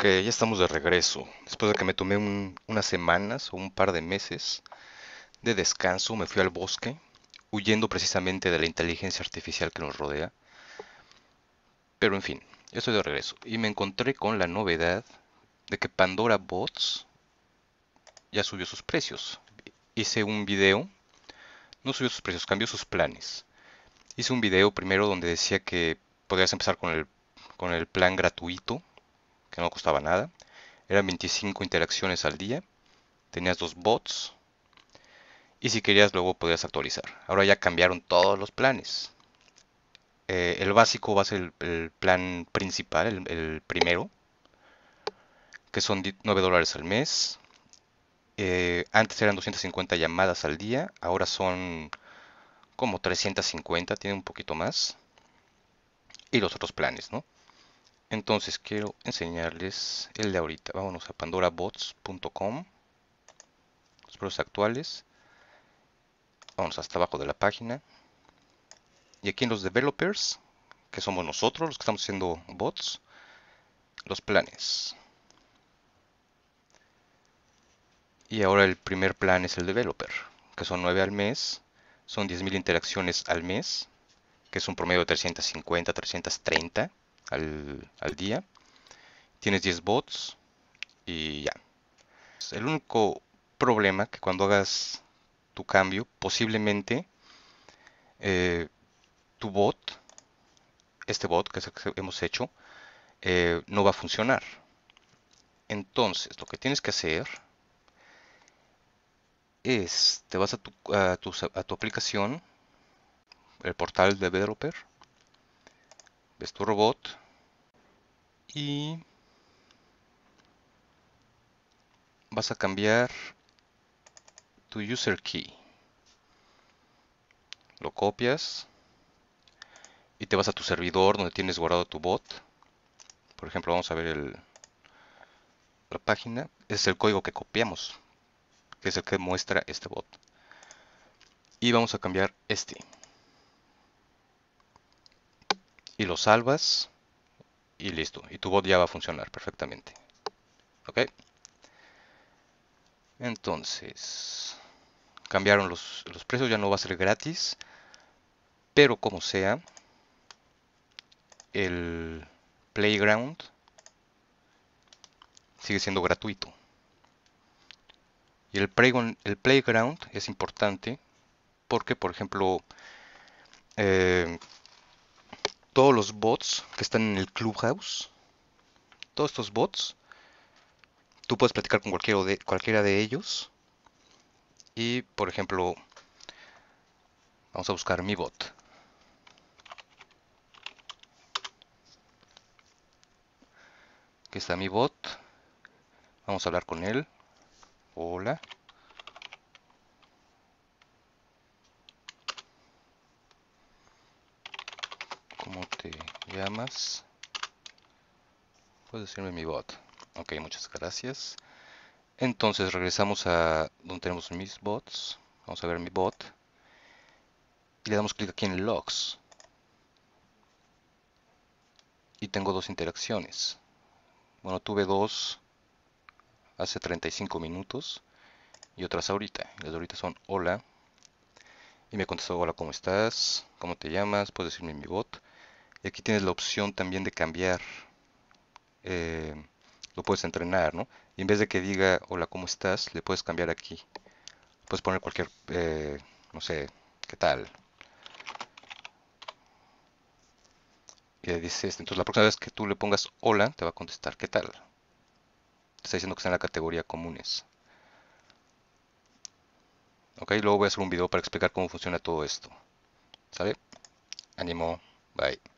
Ok, ya estamos de regreso. Después de que me tomé unas semanas o un par de meses de descanso, me fui al bosque, huyendo precisamente de la inteligencia artificial que nos rodea. Pero en fin, ya estoy de regreso. Y me encontré con la novedad de que Pandora Bots ya subió sus precios. Hice un video, no subió sus precios, cambió sus planes. Hice un video primero donde decía que podías empezar con el, con el plan gratuito no costaba nada. Eran 25 interacciones al día. Tenías dos bots. Y si querías luego podías actualizar. Ahora ya cambiaron todos los planes. Eh, el básico va a ser el, plan principal, el, primero, que son 9 dólares al mes. Eh, antes eran 250 llamadas al día, ahora son como 350, tiene un poquito más. Y los otros planes, ¿no? Entonces quiero enseñarles el de ahorita. Vámonos a pandorabots.com. Los productos actuales. Vamos hasta abajo de la página. Y aquí en los developers, que somos nosotros los que estamos haciendo bots, los planes. Y ahora el primer plan es el developer, que son 9 al mes, son 10.000 interacciones al mes, que es un promedio de 350, 330 al, día. Tienes 10 bots y ya. El único problema que cuando hagas tu cambio, posiblemente eh, tu bot, este bot que, hemos hecho, eh, no va a funcionar. Entonces, lo que tienes que hacer es, te vas a tu, a tu, a tu aplicación, el portal de developer, ves tu robot y vas a cambiar tu user key. Lo copias y te vas a tu servidor donde tienes guardado tu bot. Por ejemplo, vamos a ver la página. Es el código que copiamos, que es el que muestra este bot. Y vamos a cambiar este y lo salvas y listo. Y tu bot ya va a funcionar perfectamente. ¿Ok? Entonces, cambiaron los, precios, ya no va a ser gratis. Pero como sea, el Playground sigue siendo gratuito. Y el, el Playground es importante porque, por ejemplo, eh, todos los bots que están en el Clubhouse, todos estos bots, tú puedes platicar con cualquiera de, ellos. Y, por ejemplo, vamos a buscar mi bot. Aquí está mi bot. Vamos a hablar con él. Hola. llamas? Puedes decirme mi bot. Ok, muchas gracias. Entonces regresamos a donde tenemos mis bots. Vamos a ver mi bot. Y le damos clic aquí en logs. Y tengo dos interacciones. Bueno, tuve dos hace 35 minutos y otras ahorita. Las de ahorita son hola. Y me contestó hola, ¿cómo estás? ¿Cómo te llamas? Puedes decirme mi bot. Y aquí tienes la opción también de cambiar. Eh, lo puedes entrenar, ¿no? Y en vez de que diga hola, ¿cómo estás? Le puedes cambiar aquí. Puedes poner cualquier, eh, no sé, ¿qué tal? Y le dices, entonces la próxima vez que tú le pongas hola, te va a contestar, ¿qué tal? Te está diciendo que está en la categoría comunes. Ok, luego voy a hacer un video para explicar cómo funciona todo esto. ¿Sale? Ánimo, bye.